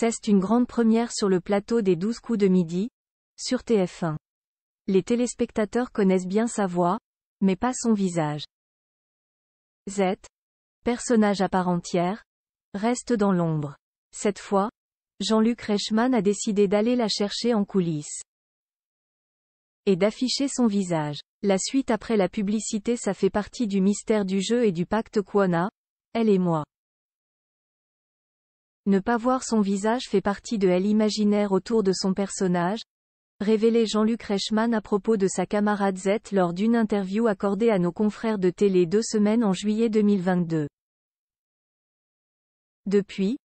C'est une grande première sur le plateau des 12 coups de midi, sur TF1. Les téléspectateurs connaissent bien sa voix, mais pas son visage. Z, personnage à part entière, reste dans l'ombre. Cette fois, Jean-Luc Reichmann a décidé d'aller la chercher en coulisses et d'afficher son visage. La suite après la publicité ça fait partie du mystère du jeu et du pacte Quona, elle et moi. Ne pas voir son visage fait partie de l'imaginaire autour de son personnage, révélé Jean-Luc Reichmann à propos de sa camarade Z lors d'une interview accordée à nos confrères de télé deux semaines en juillet 2022. Depuis,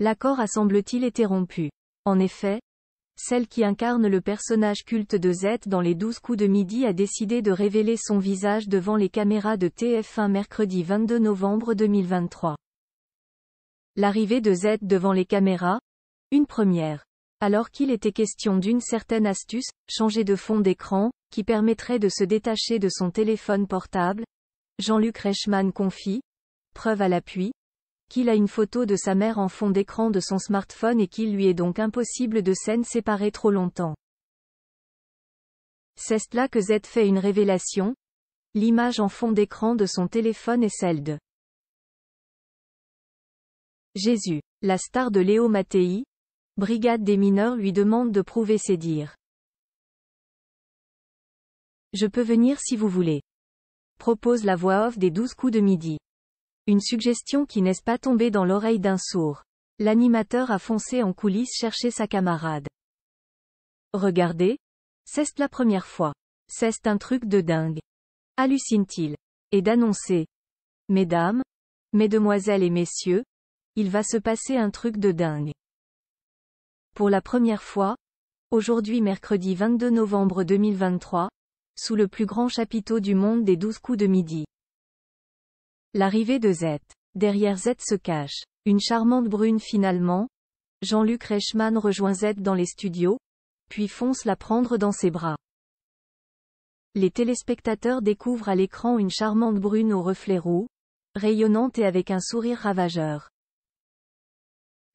l'accord a semble-t-il été rompu. En effet, celle qui incarne le personnage culte de Z dans les 12 coups de midi a décidé de révéler son visage devant les caméras de TF1 mercredi 22 novembre 2023. L'arrivée de Z devant les caméras Une première. Alors qu'il était question d'une certaine astuce, changer de fond d'écran, qui permettrait de se détacher de son téléphone portable, Jean-Luc Reichmann confie, preuve à l'appui, qu'il a une photo de sa mère en fond d'écran de son smartphone et qu'il lui est donc impossible de scène séparée trop longtemps. C'est là que Z fait une révélation. L'image en fond d'écran de son téléphone est celle de Jésus. La star de Léo Mattei, brigade des mineurs lui demande de prouver ses dires. Je peux venir si vous voulez. Propose la voix off des douze coups de midi. Une suggestion qui n'est pas tombée dans l'oreille d'un sourd. L'animateur a foncé en coulisses chercher sa camarade. Regardez. C'est la première fois. C'est un truc de dingue. Hallucine-t-il. Et d'annoncer. Mesdames, mesdemoiselles et messieurs, il va se passer un truc de dingue. Pour la première fois, aujourd'hui mercredi 22 novembre 2023, sous le plus grand chapiteau du monde des 12 coups de midi. L'arrivée de Z. Derrière Z se cache. Une charmante brune finalement. Jean-Luc Reichmann rejoint Z dans les studios, puis fonce la prendre dans ses bras. Les téléspectateurs découvrent à l'écran une charmante brune aux reflets roux, rayonnante et avec un sourire ravageur.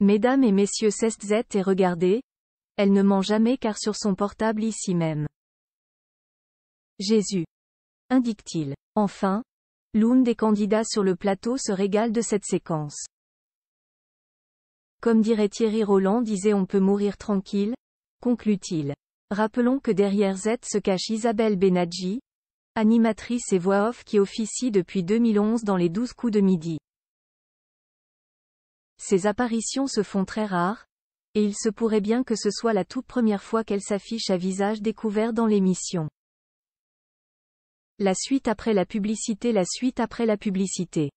Mesdames et messieurs Z et regardez, elle ne ment jamais car sur son portable ici même. Jésus. Indique-t-il. Enfin, l'une des candidats sur le plateau se régale de cette séquence. Comme dirait Thierry Roland disait on peut mourir tranquille, conclut-il. Rappelons que derrière Z se cache Isabelle Benadji, animatrice et voix off qui officie depuis 2011 dans les 12 coups de midi. Ces apparitions se font très rares, et il se pourrait bien que ce soit la toute première fois qu'elle s'affiche à visage découvert dans l'émission. La suite après la publicité La suite après la publicité